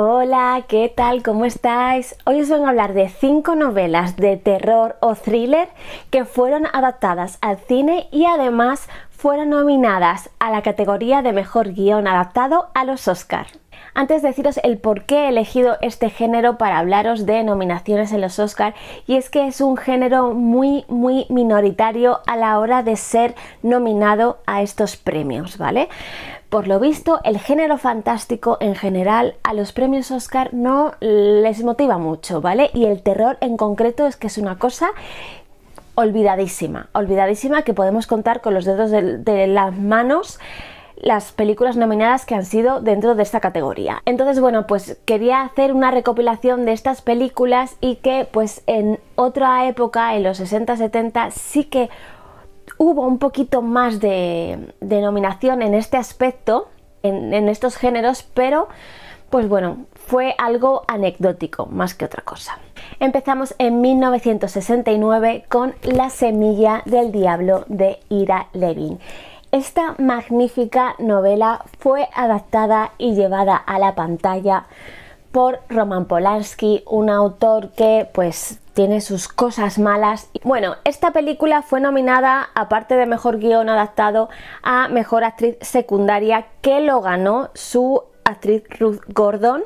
Hola, ¿qué tal? ¿Cómo estáis? Hoy os vengo a hablar de cinco novelas de terror o thriller que fueron adaptadas al cine y además fueron nominadas a la categoría de mejor guión adaptado a los Oscar. Antes de deciros el por qué he elegido este género para hablaros de nominaciones en los Oscar, y es que es un género muy, muy minoritario a la hora de ser nominado a estos premios, ¿vale? Por lo visto, el género fantástico en general a los premios Oscar no les motiva mucho, ¿vale? Y el terror en concreto es que es una cosa olvidadísima, olvidadísima que podemos contar con los dedos de, las manos las películas nominadas que han sido dentro de esta categoría. Entonces, bueno, pues quería hacer una recopilación de estas películas y que pues en otra época, en los 60-70, sí que hubo un poquito más de, denominación en este aspecto, en, en estos géneros, pero pues bueno, fue algo anecdótico más que otra cosa. Empezamos en 1969 con La semilla del diablo de Ira Levin. Esta magnífica novela fue adaptada y llevada a la pantalla por Roman Polanski, un autor que pues tiene sus cosas malas. Bueno, esta película fue nominada, aparte de Mejor Guión Adaptado, a Mejor Actriz Secundaria, que lo ganó su actriz Ruth Gordon.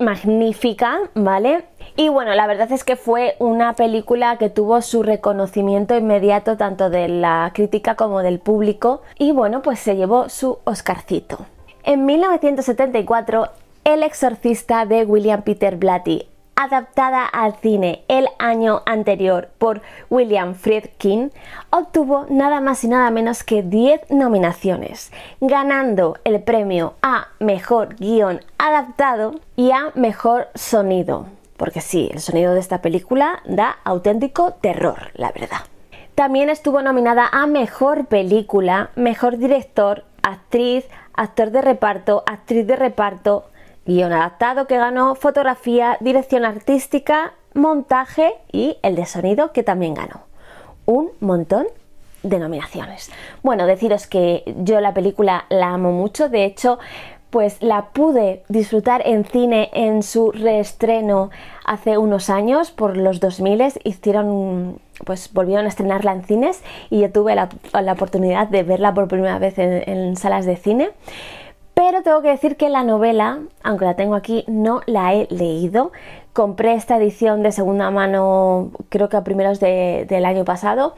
Magnífica, ¿vale? Y bueno, la verdad es que fue una película que tuvo su reconocimiento inmediato tanto de la crítica como del público y bueno, pues se llevó su Oscarcito. En 1974, el exorcista de William Peter Blatty, adaptada al cine el año anterior por William Friedkin, obtuvo nada más y nada menos que 10 nominaciones, ganando el premio a Mejor Guión Adaptado y a Mejor Sonido. Porque sí, el sonido de esta película da auténtico terror, la verdad. También estuvo nominada a Mejor Película, Mejor Director, Actriz, Actor de Reparto, Actriz de Reparto, guión adaptado que ganó, fotografía, dirección artística, montaje y el de sonido que también ganó. Un montón de nominaciones. Bueno, deciros que yo la película la amo mucho, de hecho, pues la pude disfrutar en cine en su reestreno hace unos años, por los 2000 hicieron pues volvieron a estrenarla en cines y yo tuve la, oportunidad de verla por primera vez en salas de cine. Pero tengo que decir que la novela, aunque la tengo aquí, no la he leído. Compré esta edición de segunda mano creo que a primeros del año pasado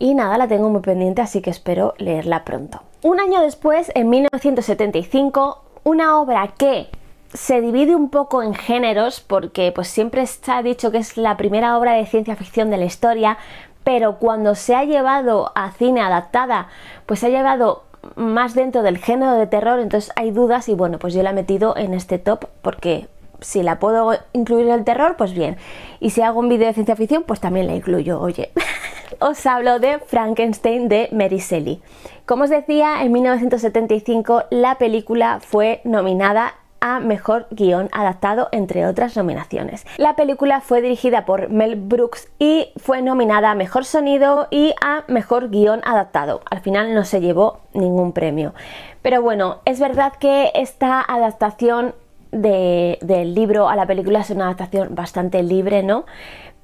y nada, la tengo muy pendiente, así que espero leerla pronto. Un año después, en 1975, una obra que se divide un poco en géneros porque pues siempre se ha dicho que es la primera obra de ciencia ficción de la historia, pero cuando se ha llevado a cine adaptada, pues se ha llevado más dentro del género de terror, entonces hay dudas y bueno, pues yo la he metido en este top porque si la puedo incluir en el terror, pues bien. Y si hago un vídeo de ciencia ficción, pues también la incluyo, oye. os hablo de Frankenstein de Mary Como os decía, en 1975 la película fue nominada a Mejor Guión Adaptado, entre otras nominaciones. La película fue dirigida por Mel Brooks y fue nominada a Mejor Sonido y a Mejor Guión Adaptado. Al final no se llevó ningún premio. Pero bueno, es verdad que esta adaptación del libro a la película es una adaptación bastante libre, ¿no?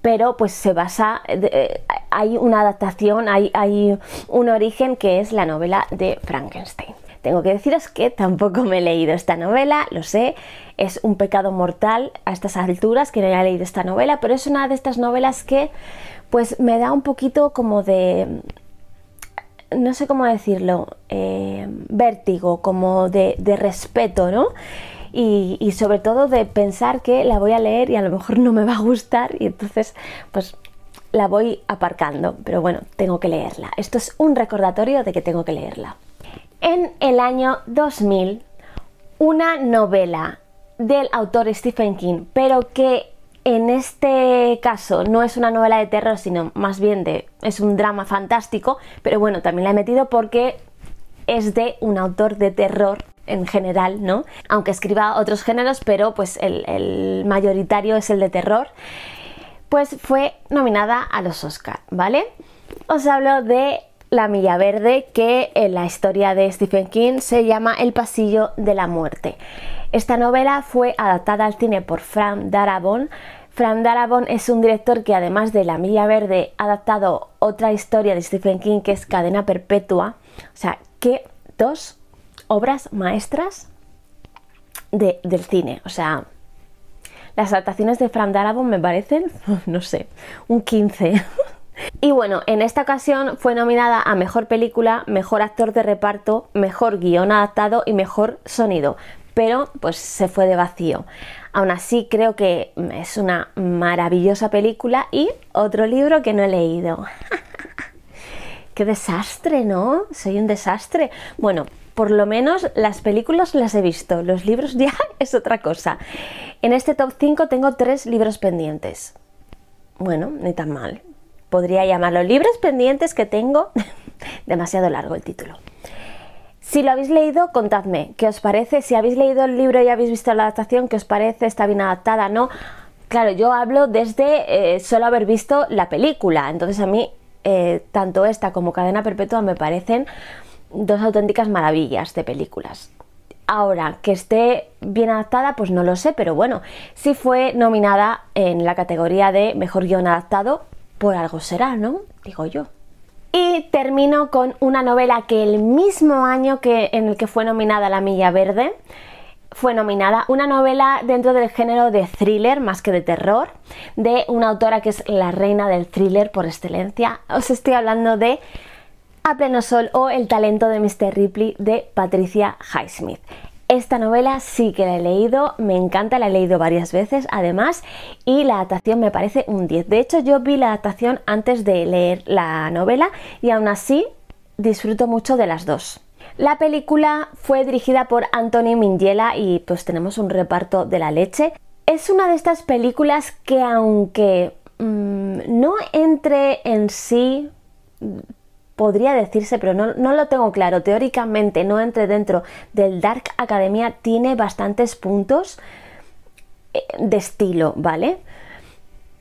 pero pues se basa, eh, hay una adaptación, hay un origen que es la novela de Frankenstein. Tengo que deciros que tampoco me he leído esta novela, lo sé, es un pecado mortal a estas alturas que no haya leído esta novela, pero es una de estas novelas que pues me da un poquito como de... no sé cómo decirlo, eh, vértigo, como de, respeto, ¿no? Y, y, sobre todo de pensar que la voy a leer y a lo mejor no me va a gustar y entonces pues la voy aparcando, pero bueno, tengo que leerla. Esto es un recordatorio de que tengo que leerla en el año 2000 una novela del autor Stephen King, pero que en este caso no es una novela de terror, sino más bien de es un drama fantástico, pero bueno, también la he metido porque es de un autor de terror en general, ¿no? Aunque escriba otros géneros, pero pues el, el mayoritario es el de terror. Pues fue nominada a los Oscar, ¿vale? Os hablo de la Milla Verde, que en la historia de Stephen King se llama El Pasillo de la Muerte. Esta novela fue adaptada al cine por Fran Darabont. Fran Darabont es un director que además de La Milla Verde ha adaptado otra historia de Stephen King que es Cadena Perpetua. O sea, que dos obras maestras del cine. O sea, las adaptaciones de Fran Darabont me parecen, no sé, un 15. Y bueno, en esta ocasión fue nominada a Mejor Película, Mejor Actor de Reparto, Mejor Guión Adaptado y Mejor Sonido, pero pues se fue de vacío. Aún así creo que es una maravillosa película y otro libro que no he leído. Qué desastre, ¿no? Soy un desastre. Bueno, por lo menos las películas las he visto, los libros ya es otra cosa. En este top 5 tengo tres libros pendientes. Bueno, ni tan mal podría llamarlo Libros pendientes que tengo. Demasiado largo el título. Si lo habéis leído, contadme qué os parece. Si habéis leído el libro y habéis visto la adaptación, qué os parece, está bien adaptada, ¿no? Claro, yo hablo desde eh, solo haber visto la película. Entonces a mí, eh, tanto esta como Cadena Perpetua me parecen dos auténticas maravillas de películas. Ahora, que esté bien adaptada, pues no lo sé, pero bueno, si fue nominada en la categoría de Mejor Guión Adaptado por algo será, ¿no? Digo yo. Y termino con una novela que el mismo año que, en el que fue nominada La Milla Verde, fue nominada una novela dentro del género de thriller más que de terror, de una autora que es la reina del thriller por excelencia. Os estoy hablando de A pleno sol o El talento de Mr. Ripley de Patricia Highsmith. Esta novela sí que la he leído, me encanta, la he leído varias veces además y la adaptación me parece un 10. De hecho yo vi la adaptación antes de leer la novela y aún así disfruto mucho de las dos. La película fue dirigida por Anthony Mingiela y pues tenemos un reparto de la leche. Es una de estas películas que aunque mm, no entre en sí podría decirse, pero no, no lo tengo claro. Teóricamente no entre dentro del Dark Academia, tiene bastantes puntos eh, de estilo, ¿vale?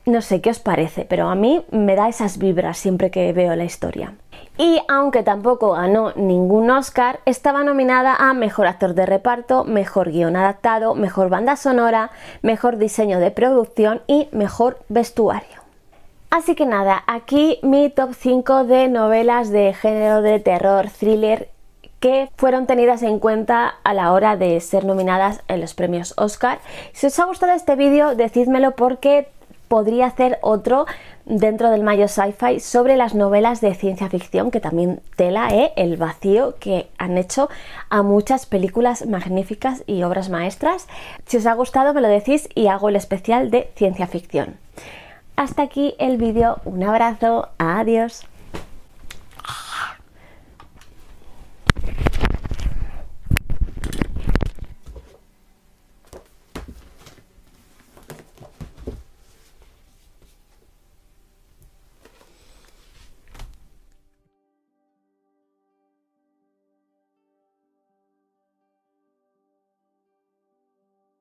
No sé qué os parece, pero a mí me da esas vibras siempre que veo la historia. Y aunque tampoco ganó ningún Oscar, estaba nominada a Mejor Actor de Reparto, Mejor Guión Adaptado, Mejor Banda Sonora, Mejor Diseño de Producción y Mejor Vestuario. Así que nada, aquí mi top 5 de novelas de género de terror, thriller que fueron tenidas en cuenta a la hora de ser nominadas en los premios Oscar. Si os ha gustado este vídeo, decídmelo porque podría hacer otro dentro del Mayo Sci-Fi sobre las novelas de ciencia ficción, que también tela ¿eh? el vacío que han hecho a muchas películas magníficas y obras maestras. Si os ha gustado me lo decís y hago el especial de ciencia ficción. Hasta aquí el vídeo, un abrazo, adiós.